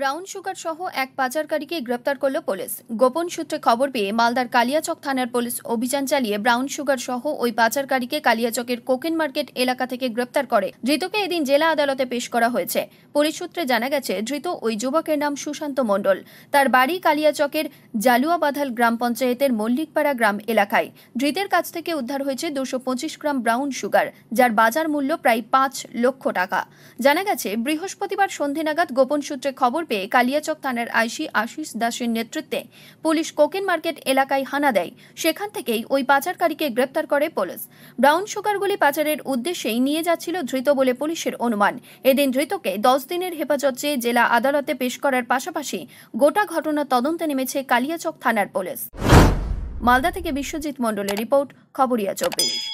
brown sugar সহ এক পাচারকারীকে গ্রেপ্তার করল পুলিশ গোপন সূত্রে খবর পেয়ে মালদার কালিয়াচক থানার পুলিশ অভিযান চালিয়ে ব্রাউন সুগার সহ ওই পাচারকারীকে কালিয়াচকের কোকেন মার্কেট এলাকা থেকে গ্রেপ্তার করে ধৃতকে এদিন জেলা আদালতে পেশ করা হয়েছে পুলিশ সূত্রে জানা গেছে ধৃত ওই যুবকের নাম সুশান্ত মণ্ডল তার বাড়ি কালিয়াচকের জালুয়াবাধাল গ্রাম পঞ্চায়েতের মল্লিকপাড়া গ্রাম এলাকায় ধৃতের কাছ থেকে উদ্ধার হয়েছে দুশো পঁচিশ গ্রাম ব্রাউন সুগার যার বাজার মূল্য প্রায় পাঁচ লক্ষ টাকা জানা গেছে বৃহস্পতিবার সন্ধে নাগাদ গোপন সূত্রে খবর পেয়ে কালিয়াচক থানার আইসি আশিস দাসের নেতৃত্বে পুলিশ কোকেন মার্কেট এলাকায় হানা দেয় সেখান থেকেই ওই পাচারকারীকে গ্রেপ্তার করে পুলিশ ব্রাউন সুগারগুলি পাচারের উদ্দেশ্যেই নিয়ে যাচ্ছিল ধৃত বলে পুলিশের অনুমান এদিন ধৃতকে দশ দিনের হেফাজত চেয়ে জেলা আদালতে পেশ করার পাশাপাশি গোটা ঘটনা তদন্তে নেমেছে কালিয়াচক থানার পুলিশ মালদা থেকে বিশ্বজিৎ মণ্ডলের রিপোর্ট খবরিয়া চব্বিশ